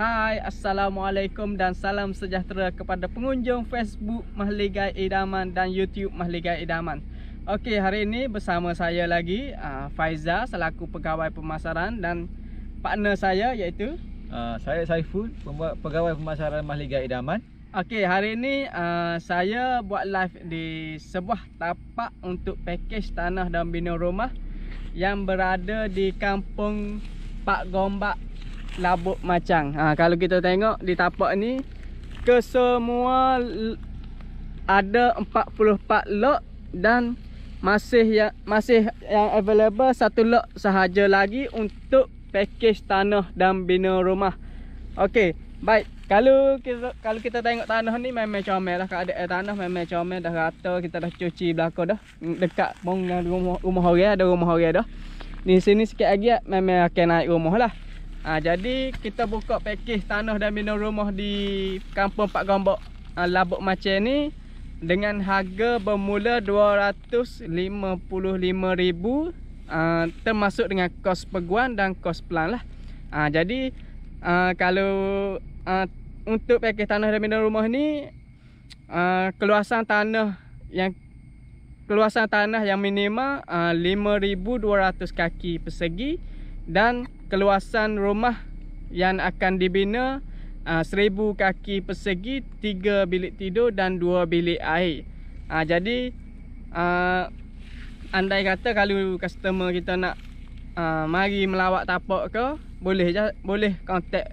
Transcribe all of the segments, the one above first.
Hai Assalamualaikum dan salam sejahtera kepada pengunjung Facebook Mahligai Idaman dan YouTube Mahligai Idaman Okey hari ini bersama saya lagi uh, Faiza selaku pegawai pemasaran dan partner saya iaitu uh, Saya Saiful, pegawai pemasaran Mahligai Idaman Okey hari ini uh, saya buat live di sebuah tapak untuk pakej tanah dan bina rumah Yang berada di kampung Pak Gombak labuk macang. Ha, kalau kita tengok di tapak ni kesemua ada 44 lot dan masih yang masih yang available satu lot sahaja lagi untuk pakej tanah dan bina rumah. Okey, baik. Kalau kita kalau kita tengok tanah ni memang comel lah kalau ada air tanah memang comel dah rata kita dah cuci belaka dah hmm, dekat pun dengan rumah rumah orang ada rumah orang dah. Di sini sikit lagi memang akan naik rumah lah. Ha, jadi kita buka pakej tanah dan bina rumah di kampung Pak Gombok ha, Labuk macam ni dengan harga bermula 255,000 ha, ah, termasuk dengan kos peguan dan kos pelan lah. Ha, jadi ha, kalau ha, untuk pakej tanah dan bina rumah ni ha, keluasan tanah yang keluasan tanah yang minima ha, 5200 kaki persegi dan keluasan rumah yang akan dibina ah, seribu kaki persegi, tiga bilik tidur dan dua bilik air. Ah, jadi, ah, andai kata kalau customer kita nak mari melawat tapak ke, boleh boleh kontak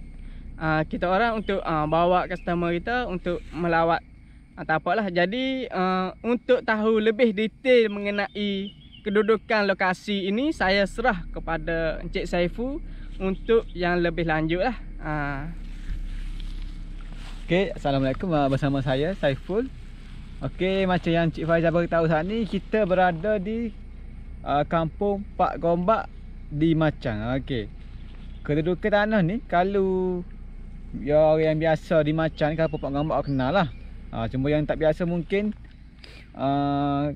kita orang untuk bawa customer kita untuk melawat tapak lah. Jadi, untuk tahu lebih detail mengenai kedudukan lokasi ini saya serah kepada Encik Saifu untuk yang lebih lanjut lah. Ha. Okay, Assalamualaikum ah, bersama saya Saiful. Okay, macam yang Cik Faizah beritahu saat ni, kita berada di uh, kampung Pak Gombak di Macang. Okay, Kedudukan tanah ni kalau ya orang yang biasa di Macang kalau Pak Gombak kenal lah. Uh, cuma yang tak biasa mungkin uh,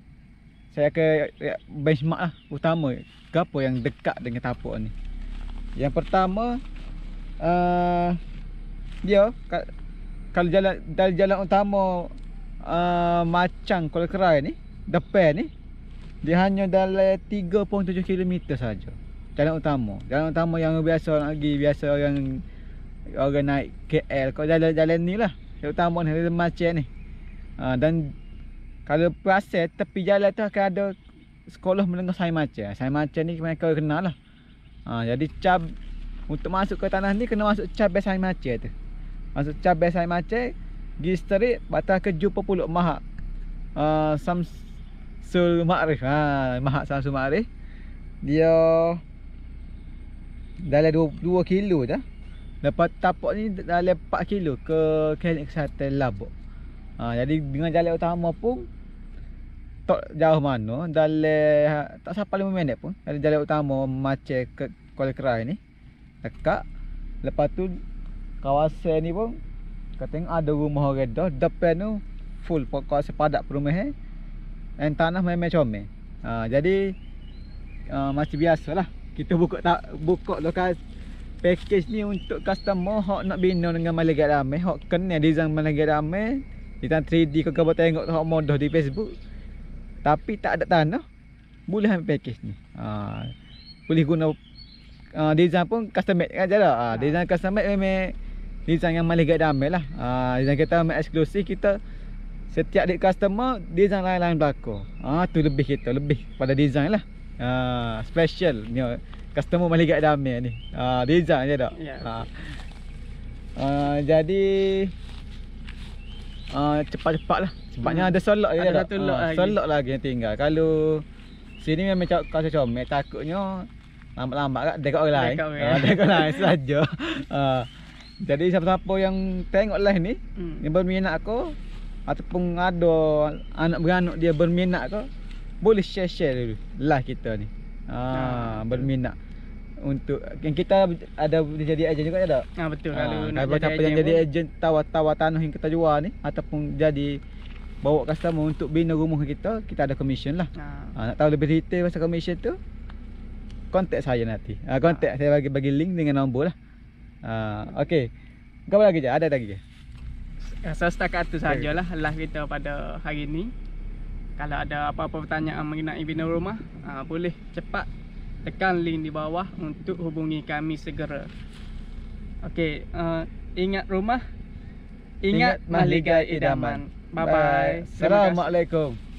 saya akan ya, benchmark lah utama gapo yang dekat dengan tapak ni yang pertama uh, dia kalau jalan dari jalan utama uh, eh, macam Kuala Kerai ni depan ni dia hanya dalam 3.7 km saja jalan utama jalan utama yang biasa orang pergi biasa yang orang naik KL Kalau jalan jalan ni lah jalan utama ni macam ni uh, dan kalau perasan tepi jalan tu akan ada sekolah menengah saya macam saya macam ni mereka kenal lah ha, jadi cap untuk masuk ke tanah ni kena masuk cap besai macam tu masuk cap besai macam pergi straight batas ke jumpa puluk mahak uh, samsul ma'rif ha, ah, mahak samsul ma'rif dia dalam 2, kilo je lepas tapak ni dalam 4 kilo ke klinik kesihatan labuk Ha, jadi dengan jalan utama pun tak jauh mana dalam ha, tak sampai lima minit pun dari jalan utama macam ke Kuala Kerai ni dekat lepas tu kawasan ni pun kata ada rumah orang dah depan tu full pokok sepadak perumahan eh. dan tanah memang comel ha, jadi uh, macam biasalah kita buka tak buka lokasi package ni untuk customer hok nak bina dengan malaikat ramai hok kena design malaikat ramai Ditan 3D kau kau tengok tengok modoh di Facebook. Tapi tak ada tanah. Boleh ambil pakej ni. Ha. Boleh guna uh, design pun custom made kan jelah. Ha, ha. design custom made memang design yang malih gadah ambil lah. Ha. design kita memang eksklusif kita setiap dekat customer design lain-lain berlaku. Ha. tu lebih kita lebih pada design lah. Ha. special ni customer malih gadah ambil ni. Ha. design je dak. Ya. Ha. Uh, jadi Ah, cepat-cepat lah Cepatnya hmm. ada solok lagi Ada satu ah, lagi Solok lah lagi yang tinggal Kalau Sini memang cakap kau comel Takutnya Lambat-lambat kat dekat orang lain Dekat orang ah, lain saja. Jadi siapa-siapa yang tengok live ni hmm. Yang berminat aku Ataupun ada Anak-beranak dia berminat aku Boleh share-share dulu Live kita ni ah hmm. Berminat hmm untuk yang kita ada jadi ejen juga ada. Ah betul. Ha, kalau kalau siapa yang jadi ejen tawa-tawa tanah yang kita jual ni ataupun jadi bawa customer untuk bina rumah kita, kita ada commission lah. Ha. ha nak tahu lebih detail pasal commission tu? kontak saya nanti. Ah ha, contact ha. saya bagi bagi link dengan nombor lah. Ha, okey. Apa lagi je? Ada lagi ke? Rasa setakat tu sajalah okay. live kita pada hari ini. Kalau ada apa-apa pertanyaan mengenai bina rumah, ha, boleh cepat tekan link di bawah untuk hubungi kami segera. Okey, uh, ingat rumah, ingat, ingat mahligai idaman. Bye bye. Assalamualaikum. Terima